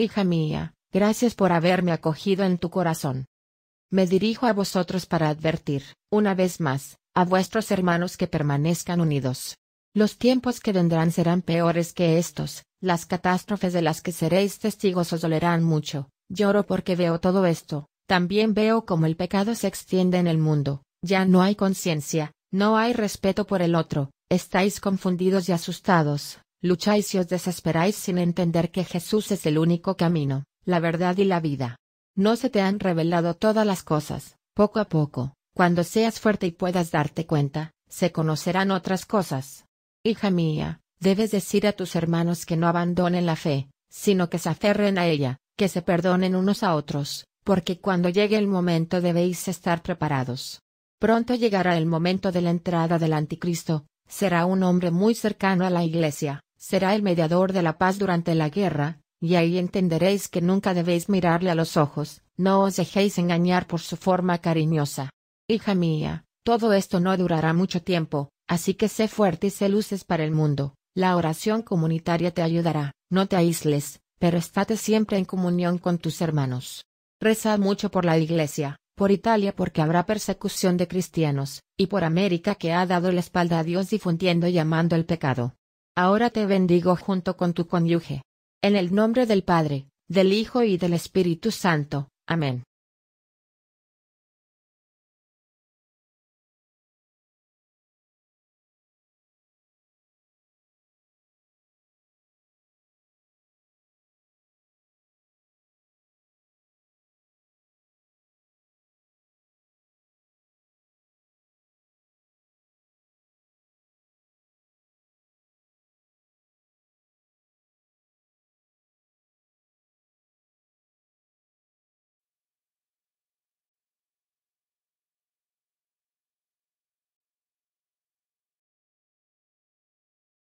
Hija mía, gracias por haberme acogido en tu corazón. Me dirijo a vosotros para advertir, una vez más, a vuestros hermanos que permanezcan unidos. Los tiempos que vendrán serán peores que estos, las catástrofes de las que seréis testigos os dolerán mucho. Lloro porque veo todo esto, también veo cómo el pecado se extiende en el mundo, ya no hay conciencia, no hay respeto por el otro, estáis confundidos y asustados, lucháis y os desesperáis sin entender que Jesús es el único camino, la verdad y la vida. No se te han revelado todas las cosas, poco a poco, cuando seas fuerte y puedas darte cuenta, se conocerán otras cosas. Hija mía, debes decir a tus hermanos que no abandonen la fe, sino que se aferren a ella, que se perdonen unos a otros, porque cuando llegue el momento debéis estar preparados. Pronto llegará el momento de la entrada del anticristo, será un hombre muy cercano a la iglesia, Será el mediador de la paz durante la guerra, y ahí entenderéis que nunca debéis mirarle a los ojos, no os dejéis engañar por su forma cariñosa. Hija mía, todo esto no durará mucho tiempo, así que sé fuerte y sé luces para el mundo. La oración comunitaria te ayudará, no te aísles, pero estate siempre en comunión con tus hermanos. Reza mucho por la Iglesia, por Italia porque habrá persecución de cristianos, y por América que ha dado la espalda a Dios difundiendo y amando el pecado ahora te bendigo junto con tu cónyuge. En el nombre del Padre, del Hijo y del Espíritu Santo. Amén.